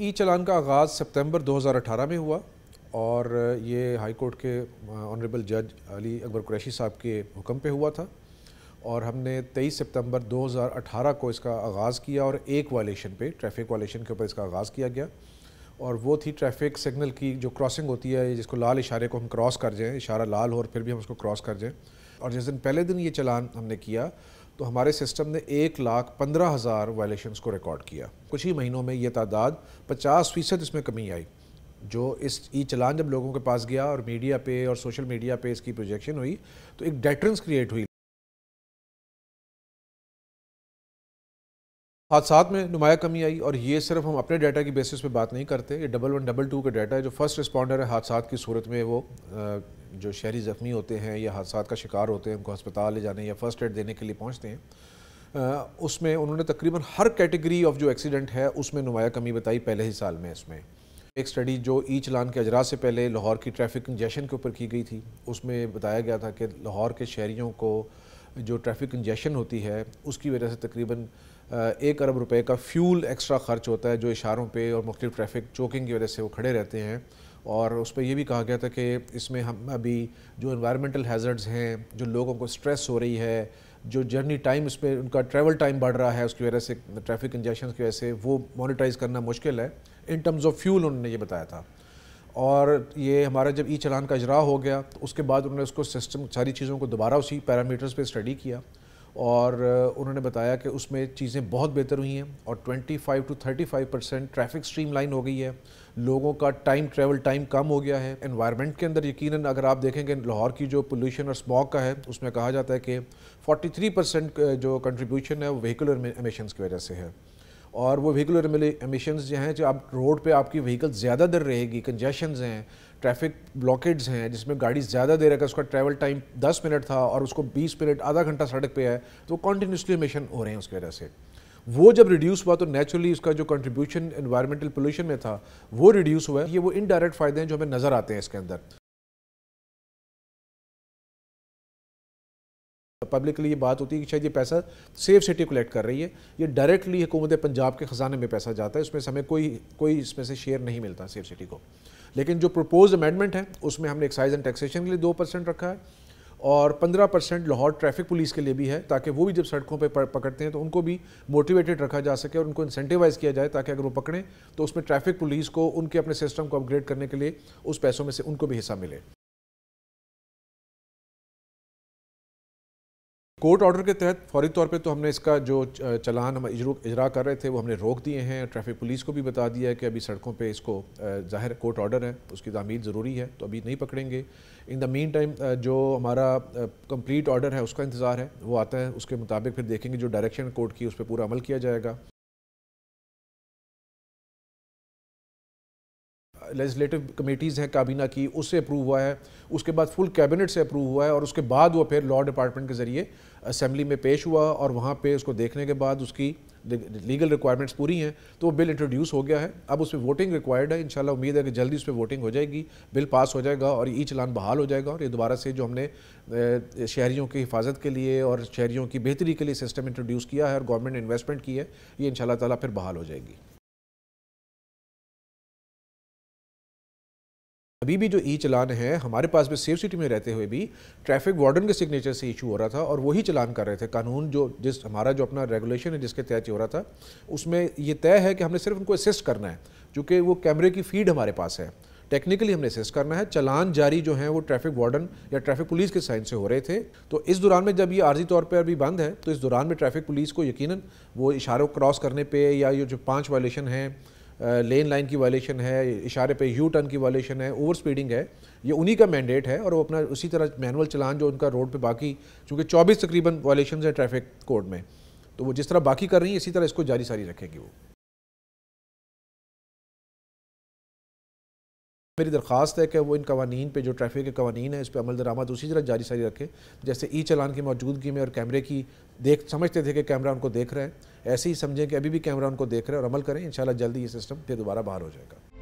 ई चलान का आगाज़ सितंबर 2018 में हुआ और ये हाई कोर्ट के ऑनरेबल जज अली अकबर कुरैशी साहब के हुक्म पे हुआ था और हमने 23 सितंबर 2018 को इसका आगाज़ किया और एक वॉलेशन पे ट्रैफिक वॉलेशन के ऊपर इसका आगाज़ किया गया और वो थी ट्रैफिक सिग्नल की जो क्रॉसिंग होती है जिसको लाल इशारे को हम क्रॉस कर जाएँ इशारा लाल हो और फिर भी हम उसको क्रॉस कर जाएँ और जिस दिन पहले दिन ये चलान हमने किया तो हमारे सिस्टम ने एक लाख पंद्रह हज़ार वायलेशंस को रिकॉर्ड किया कुछ ही महीनों में ये तादाद पचास फ़ीसद इसमें कमी आई जो इस ई चलान जब लोगों के पास गया और मीडिया पे और सोशल मीडिया पे इसकी प्रोजेक्शन हुई तो एक डेटरेंस क्रिएट हुई हादसा में नुमाया कमी आई और ये सिर्फ हम अपने डाटा की बेसिस पे बात नहीं करते ये डबल वन डबल टू का डाटा है जो फर्स्ट रिस्पॉन्डर है हादसा की सूरत में वो जो शहरी ज़ख्मी होते हैं या हादसा का शिकार होते हैं उनको हस्पताल ले जाने या फ़र्स्ट एड देने के लिए पहुँचते हैं उसमें उन्होंने तकरीबन हर कैटेगरी ऑफ जो एक्सीडेंट है उसमें नुमाया कमी बताई पहले ही साल में इसमें एक स्टडी जो ई चलान के अजरा से पहले लाहौर की ट्रैफिक इंजेशन के ऊपर की गई थी उसमें बताया गया था कि लाहौर के शहरीों को जो ट्रैफिक इंजेशन होती है उसकी वजह से तकरीबन एक अरब रुपए का फ्यूल एक्स्ट्रा खर्च होता है जो इशारों पे और मुख्तु ट्रैफिक चौकिंग की वजह से वो खड़े रहते हैं और उस पर यह भी कहा गया था कि इसमें हम अभी जो इन्वायरमेंटल हैज़र्ड्स हैं जो लोगों को स्ट्रेस हो रही है जो जर्नी टाइम उस पर उनका ट्रैवल टाइम बढ़ रहा है उसकी वजह से ट्रैफिक इंजेक्शन की वजह से वो मोनिटाइज करना मुश्किल है इन टर्म्स ऑफ फ्यूल उन्होंने ये बताया था और ये हमारा जब ई चलान का इजरा हो गया तो उसके बाद उन्होंने उसको सिस्टम सारी चीज़ों को दोबारा उसी पैरामीटर्स पर स्टडी किया और उन्होंने बताया कि उसमें चीज़ें बहुत बेहतर हुई हैं और 25 टू 35 परसेंट ट्रैफिक स्ट्रीमलाइन हो गई है लोगों का टाइम ट्रैवल टाइम कम हो गया है एनवायरनमेंट के अंदर यकीनन अगर आप देखेंगे लाहौर की जो पोल्यूशन और स्मॉग का है उसमें कहा जाता है कि 43 परसेंट जो कंट्रीब्यूशन है वो व्हीकुलर एमिशन की वजह से है और वो व्हीकुलर एमिशन जो हैं जो आप रोड पर आपकी व्हीकल ज़्यादा दर रहेगी कंजेशन हैं ट्रैफिक ब्लॉकेट्स हैं जिसमें गाड़ी ज़्यादा देर अगर उसका ट्रैवल टाइम 10 मिनट था और उसको 20 मिनट आधा घंटा सड़क पे है तो कॉन्टीन्यूसली मिशन हो रहे हैं उसकी वजह से वो जब रिड्यूस हुआ तो नेचुरली उसका जो कंट्रीब्यूशन इन्वायरमेंटल पोल्यूशन में था वो रिड्यूस हुआ है ये वो इनडायरेक्ट फ़ायदे हैं जो हमें नज़र आते हैं इसके अंदर पब्लिक तो के लिए बात होती है कि शायद ये पैसा सेफ सिटी कलेक्ट कर रही है ये डायरेक्टली हुकूमत पंजाब के ख़जाने में पैसा जाता है उसमें से हमें कोई कोई इसमें से शेयर नहीं मिलता सेफ सिटी को लेकिन जो प्रपोज अमेंडमेंट है उसमें हमने एक्साइज एंड टैक्सेशन के लिए दो परसेंट रखा है और पंद्रह परसेंट लाहौर ट्रैफिक पुलिस के लिए भी है ताकि वो भी जब सड़कों पर पकड़ते हैं तो उनको भी मोटिवेटेड रखा जा सके और उनको इंसेंटिवाइज़ किया जाए ताकि अगर वो पकड़ें तो उसमें ट्रैफिक पुलिस को उनके अपने सिस्टम को अपग्रेड करने के लिए उस पैसों में से उनको भी हिस्सा मिले कोर्ट ऑर्डर के तहत फौरी तौर पे तो हमने इसका जो चलान हम इजरा कर रहे थे वो हमने रोक दिए हैं ट्रैफिक पुलिस को भी बता दिया है कि अभी सड़कों पे इसको जाहिर कोर्ट ऑर्डर है उसकी तमीर ज़रूरी है तो अभी नहीं पकड़ेंगे इन द मीन टाइम जो हमारा कंप्लीट ऑर्डर है उसका इंतज़ार है वो आता है उसके मुताबिक फिर देखेंगे जो डायरेक्शन कोर्ट की उस पर पूरा अमल किया जाएगा लेजिस्टिव कमेटीज़ हैं काबीना की उससे अप्रूव हुआ है उसके बाद फुल कैबिनेट से अप्रूव हुआ है और उसके बाद वो फिर लॉ डिपार्टमेंट के ज़रिए असम्बली में पेश हुआ और वहाँ पर उसको देखने के बाद उसकी लीगल रिक्वायरमेंट्स पूरी हैं तो वो बिल इंट्रोड्यूस हो गया है अब उस पर वोटिंग रिक्वायर्ड है इंशाल्लाह उम्मीद है कि जल्दी उस पर वोटिंग हो जाएगी बिल पास हो जाएगा और ई चलान बहाल हो जाएगा और ये दोबारा से जो हमने शहरीों की हिफाजत के लिए और शहरीों की बेहतरी के लिए सिस्टम इंट्रोड्यूस किया है और गवर्नमेंट इन्वेस्टमेंट की है ये इन ताला फिर बहाल हो जाएगी अभी भी जो ई चलान है हमारे पास में सेफ सिटी में रहते हुए भी ट्रैफिक वार्डन के सिग्नेचर से इशू हो रहा था और वही चलान कर रहे थे कानून जो जिस हमारा जो अपना रेगुलेशन है जिसके तहत हो रहा था उसमें ये तय है कि हमने सिर्फ उनको असिस्ट करना है चूँकि वो कैमरे की फीड हमारे पास है टेक्निकली हमने असिस्ट करना है चलान जारी जो है वो ट्रैफिक वार्डन या ट्रैफिक पुलिस के साइन से हो रहे थे तो इस दौरान में जब ये आर्जी तौर पर अभी बंद है तो इस दौरान में ट्रैफिक पुलिस को यकीन वो इशारों क्रॉस करने पर या ये जो पाँच वायलेशन हैं लेन लाइन की वायलेशन है इशारे पे यू टर्न की वायलेशन है ओवर स्पीडिंग है ये उन्हीं का मैंडेट है और वो अपना उसी तरह मैनुअल चलान जो उनका रोड पे बाकी चूँकि 24 तकरीबन वायलेशन है ट्रैफिक कोड में तो वो जिस तरह बाकी कर रही है इसी तरह इसको जारी सारी रखेंगी वो मेरी दरख्वास्त है कि वो इन कवानीन पे जो ट्रैफिक के कवानीन है इस पर अमल दरामद उसी तरह जारी सारी रखें जैसे ई चलान की मौजूदगी में और कैमरे की देख समझते थे कि कैमरा उनको देख रहा है ऐसे ही समझें कि अभी भी कैमरा उनको देख रहा है और अमल करें इन जल्दी ये सिस्टम फिर दोबारा बाहर हो जाएगा